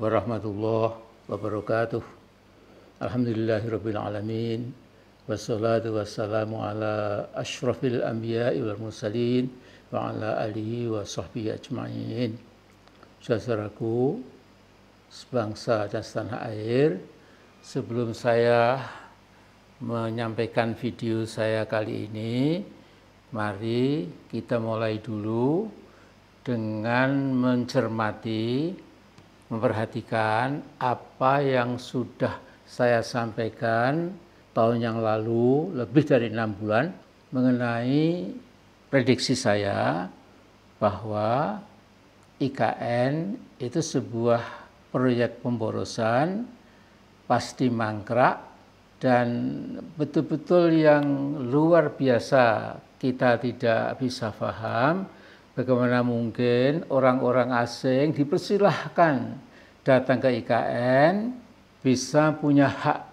warahmatullahi wabarakatuh. alamin. Wassalatu wassalamu ala ashrafil anbiya wal mursalin wa ala alihi wa sahbihi ajma'in. Saudaraku, sebangsa dan setanah air, sebelum saya menyampaikan video saya kali ini, mari kita mulai dulu dengan mencermati memperhatikan apa yang sudah saya sampaikan tahun yang lalu lebih dari enam bulan mengenai prediksi saya bahwa IKN itu sebuah proyek pemborosan pasti mangkrak dan betul-betul yang luar biasa kita tidak bisa faham bagaimana mungkin orang-orang asing dipersilahkan datang ke IKN bisa punya hak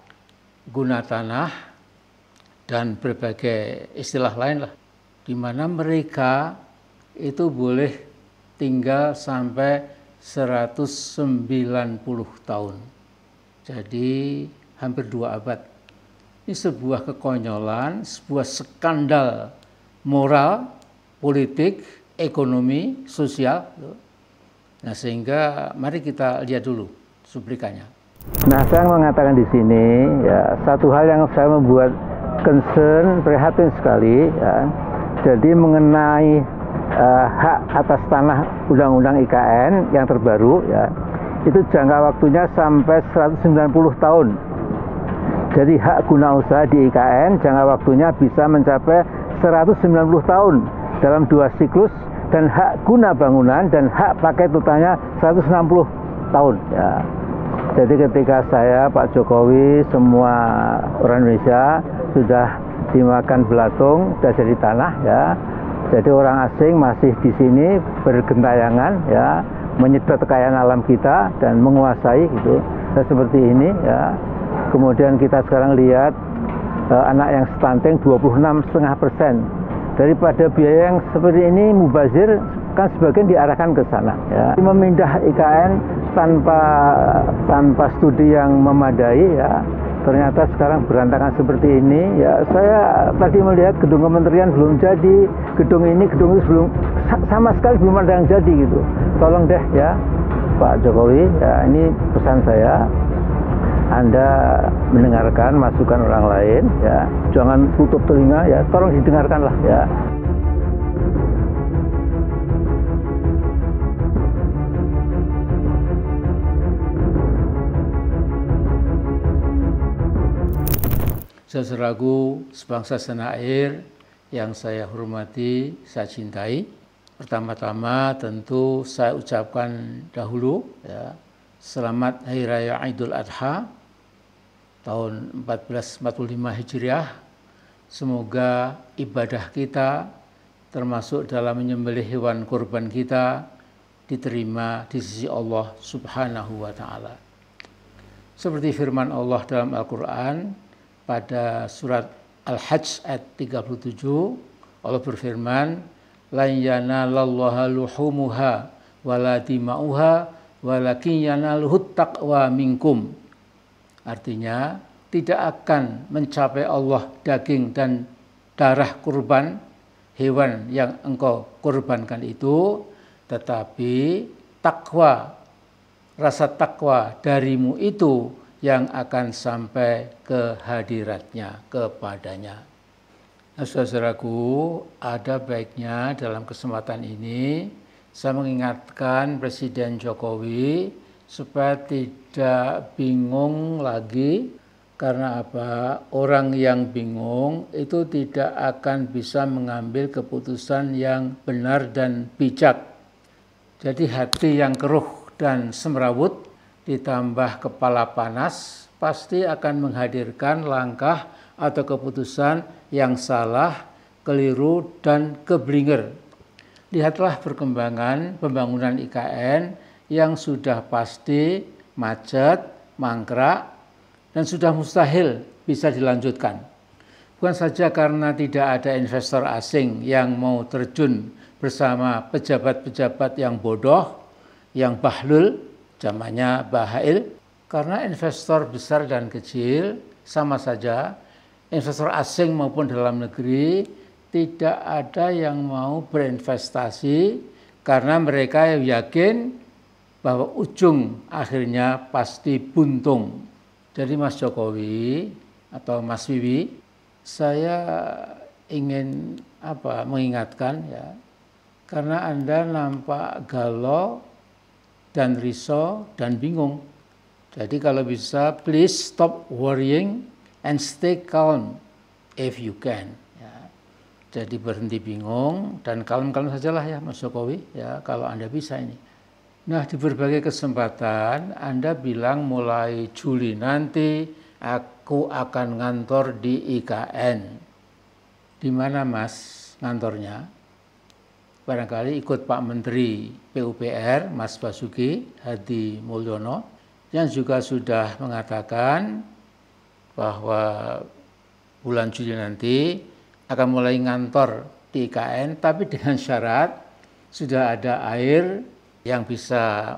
guna tanah dan berbagai istilah lain lah di mana mereka itu boleh tinggal sampai 190 tahun. Jadi hampir dua abad. Ini sebuah kekonyolan, sebuah skandal moral, politik, ekonomi, sosial. Gitu. Nah, sehingga mari kita lihat dulu suplikannya. Nah, saya mengatakan di sini ya satu hal yang saya membuat concern prihatin sekali ya. Jadi mengenai uh, hak atas tanah Undang-Undang IKN yang terbaru ya. Itu jangka waktunya sampai 190 tahun. Jadi hak guna usaha di IKN jangka waktunya bisa mencapai 190 tahun dalam dua siklus dan hak guna bangunan dan hak pakai tutanya 160 tahun. Ya. Jadi ketika saya Pak Jokowi semua orang Indonesia sudah dimakan belatung, sudah jadi tanah ya. Jadi orang asing masih di sini bergentayangan ya, menyedot kekayaan alam kita dan menguasai gitu. Nah, seperti ini ya. Kemudian kita sekarang lihat eh, anak yang stunting 26,5 persen daripada biaya yang seperti ini mubazir kan sebagian diarahkan ke sana ya. memindah IKN tanpa tanpa studi yang memadai ya ternyata sekarang berantakan seperti ini ya saya tadi melihat gedung kementerian belum jadi gedung ini gedung ini belum sama sekali belum ada yang jadi gitu tolong deh ya Pak Jokowi ya ini pesan saya anda mendengarkan masukan orang lain ya. Jangan tutup telinga ya, tolong didengarkanlah ya. Saudaraku sebangsa sana air yang saya hormati, saya cintai. Pertama-tama tentu saya ucapkan dahulu ya, Selamat Hari Raya Idul Adha tahun 1445 Hijriah. Semoga ibadah kita termasuk dalam menyembelih hewan kurban kita diterima di sisi Allah Subhanahu wa taala. Seperti firman Allah dalam Al-Qur'an pada surat Al-Hajj ayat 37 Allah berfirman, "Lan yanallallaha luhumuha wala dima'uha walakin yanaluhut taqwa minkum. Artinya tidak akan mencapai Allah daging dan darah kurban hewan yang engkau kurbankan itu, tetapi takwa rasa takwa darimu itu yang akan sampai ke hadiratnya kepadanya. Nah, saudaraku, ada baiknya dalam kesempatan ini saya mengingatkan Presiden Jokowi supaya tidak bingung lagi karena apa? Orang yang bingung itu tidak akan bisa mengambil keputusan yang benar dan bijak. Jadi hati yang keruh dan semrawut ditambah kepala panas pasti akan menghadirkan langkah atau keputusan yang salah, keliru, dan keblinger lihatlah perkembangan pembangunan IKN yang sudah pasti macet, mangkrak, dan sudah mustahil bisa dilanjutkan. Bukan saja karena tidak ada investor asing yang mau terjun bersama pejabat-pejabat yang bodoh, yang bahlul, zamannya bahail, karena investor besar dan kecil sama saja, investor asing maupun dalam negeri tidak ada yang mau berinvestasi karena mereka yakin bahwa ujung akhirnya pasti buntung. Jadi Mas Jokowi atau Mas Wiwi, saya ingin apa mengingatkan ya karena Anda nampak galau dan risau dan bingung. Jadi kalau bisa please stop worrying and stay calm if you can jadi berhenti bingung dan kalem-kalem sajalah ya Mas Jokowi ya kalau Anda bisa ini. Nah di berbagai kesempatan Anda bilang mulai Juli nanti aku akan ngantor di IKN. Di mana Mas ngantornya? Barangkali ikut Pak Menteri PUPR Mas Basuki Hadi Mulyono yang juga sudah mengatakan bahwa bulan Juli nanti akan mulai ngantor di IKN, tapi dengan syarat sudah ada air yang bisa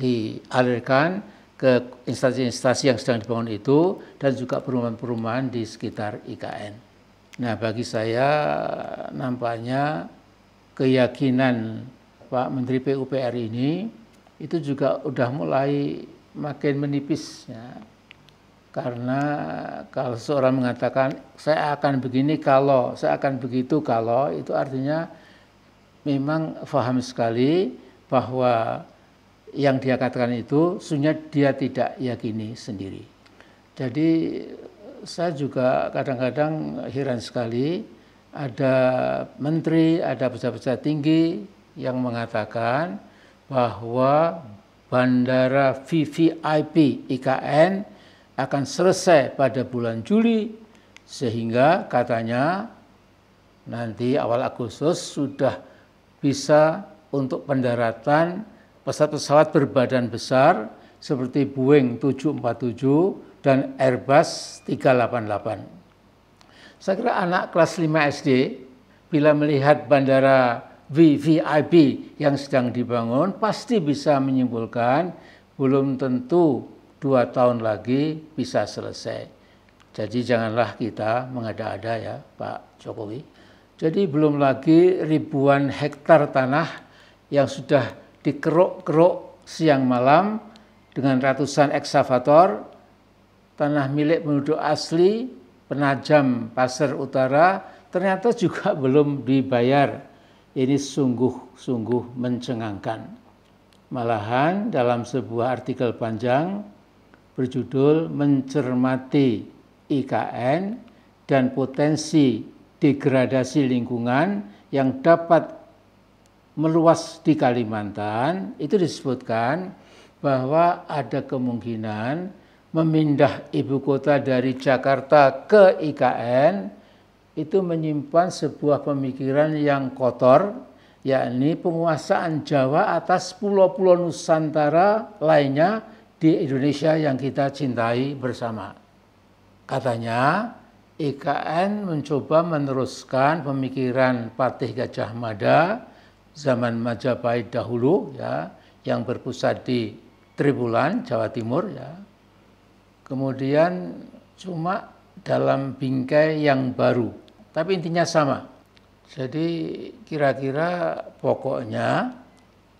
dialirkan ke instansi-instansi yang sedang dibangun itu dan juga perumahan-perumahan di sekitar IKN. Nah, bagi saya nampaknya keyakinan Pak Menteri PUPR ini itu juga sudah mulai makin menipis ya. Karena kalau seorang mengatakan saya akan begini kalau, saya akan begitu kalau, itu artinya memang faham sekali bahwa yang dia katakan itu sebenarnya dia tidak yakini sendiri. Jadi saya juga kadang-kadang heran sekali ada menteri, ada pejabat-pejabat tinggi yang mengatakan bahwa bandara VVIP IKN akan selesai pada bulan Juli sehingga katanya nanti awal Agustus sudah bisa untuk pendaratan pesawat-pesawat berbadan besar seperti Boeing 747 dan Airbus 388. Saya kira anak kelas 5 SD bila melihat bandara VVIP yang sedang dibangun pasti bisa menyimpulkan belum tentu dua tahun lagi bisa selesai. Jadi janganlah kita mengada-ada ya Pak Jokowi. Jadi belum lagi ribuan hektar tanah yang sudah dikeruk-keruk siang malam dengan ratusan eksavator, tanah milik penduduk asli, penajam pasar utara, ternyata juga belum dibayar. Ini sungguh-sungguh mencengangkan. Malahan dalam sebuah artikel panjang berjudul Mencermati IKN dan Potensi Degradasi Lingkungan yang dapat meluas di Kalimantan, itu disebutkan bahwa ada kemungkinan memindah ibu kota dari Jakarta ke IKN itu menyimpan sebuah pemikiran yang kotor, yakni penguasaan Jawa atas pulau-pulau Nusantara lainnya di Indonesia yang kita cintai bersama. Katanya, IKN mencoba meneruskan pemikiran Patih Gajah Mada zaman Majapahit dahulu ya yang berpusat di Tribulan Jawa Timur ya. Kemudian cuma dalam bingkai yang baru. Tapi intinya sama. Jadi kira-kira pokoknya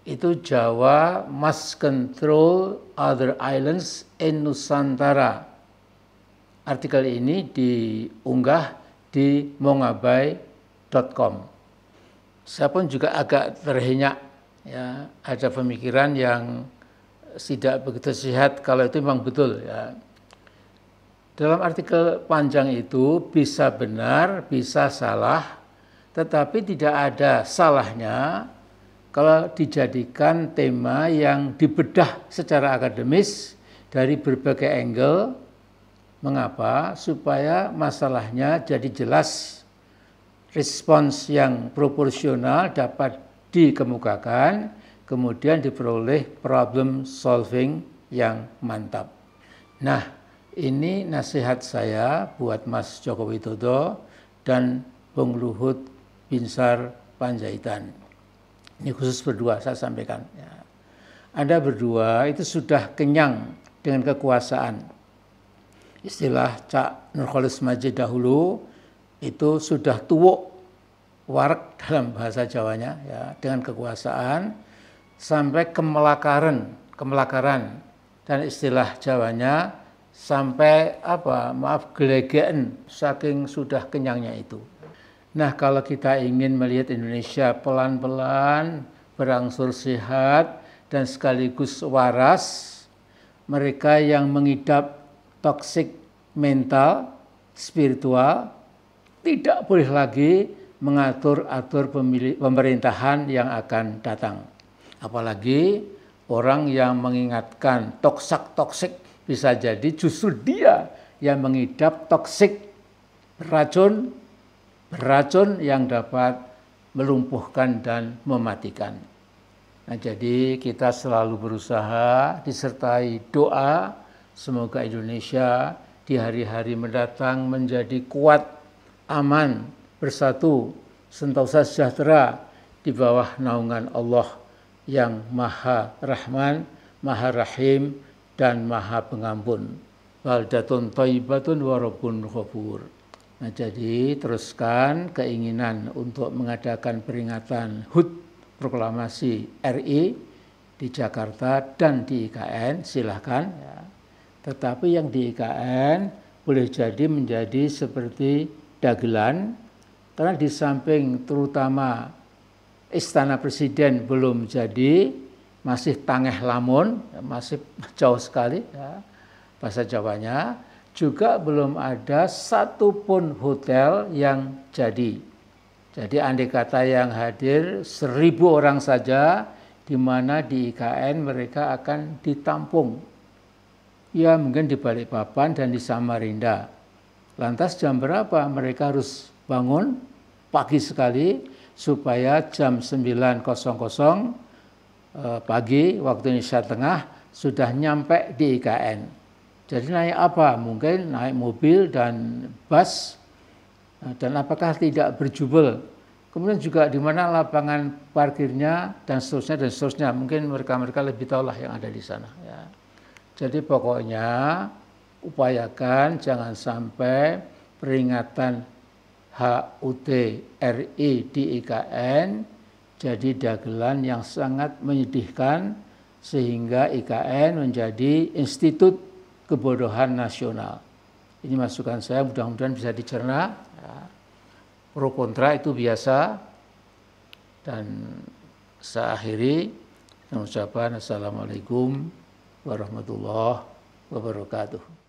itu Jawa must control other islands in Nusantara. Artikel ini diunggah di mongabai.com. Saya pun juga agak terhenyak ya, ada pemikiran yang tidak begitu sehat kalau itu memang betul ya. Dalam artikel panjang itu bisa benar, bisa salah, tetapi tidak ada salahnya kalau dijadikan tema yang dibedah secara akademis dari berbagai angle. Mengapa? Supaya masalahnya jadi jelas, respons yang proporsional dapat dikemukakan, kemudian diperoleh problem solving yang mantap. Nah, ini nasihat saya buat Mas Joko Widodo dan Bung Luhut Binsar Panjaitan. Ini khusus berdua saya sampaikan. Ya. Anda berdua itu sudah kenyang dengan kekuasaan. Istilah Cak Nurholis Majid dahulu itu sudah tuwuk warak dalam bahasa Jawanya ya dengan kekuasaan sampai kemelakaran kemelakaran dan istilah Jawanya sampai apa maaf gelegen saking sudah kenyangnya itu Nah, kalau kita ingin melihat Indonesia pelan-pelan berangsur sehat dan sekaligus waras, mereka yang mengidap toksik mental, spiritual, tidak boleh lagi mengatur-atur pemerintahan yang akan datang. Apalagi orang yang mengingatkan toksak-toksik bisa jadi justru dia yang mengidap toksik racun beracun yang dapat melumpuhkan dan mematikan. Nah, jadi kita selalu berusaha disertai doa semoga Indonesia di hari-hari mendatang menjadi kuat, aman, bersatu, sentosa sejahtera di bawah naungan Allah yang Maha Rahman, Maha Rahim, dan Maha Pengampun. Baldatun taibatun warabun ghafur. Nah, jadi teruskan keinginan untuk mengadakan peringatan HUT proklamasi RI di Jakarta dan di IKN silahkan. Ya. Tetapi yang di IKN boleh jadi menjadi seperti dagelan karena di samping terutama istana presiden belum jadi masih tangeh lamun ya, masih jauh sekali ya, bahasa Jawanya juga belum ada satupun hotel yang jadi. Jadi andai kata yang hadir seribu orang saja, di mana di IKN mereka akan ditampung. Ya mungkin di Balikpapan dan di Samarinda. Lantas jam berapa mereka harus bangun pagi sekali supaya jam 9.00 eh, pagi waktu Indonesia Tengah sudah nyampe di IKN. Jadi naik apa? Mungkin naik mobil dan bus eh, dan apakah tidak berjubel. Kemudian juga di mana lapangan parkirnya dan seterusnya dan seterusnya. Mungkin mereka-mereka lebih tahu lah yang ada di sana. Ya. Jadi pokoknya upayakan jangan sampai peringatan HUT RI di IKN jadi dagelan yang sangat menyedihkan sehingga IKN menjadi institut kebodohan nasional. Ini masukan saya mudah-mudahan bisa dicerna. Ya. Pro kontra itu biasa. Dan saya akhiri ucapan Assalamualaikum warahmatullahi wabarakatuh.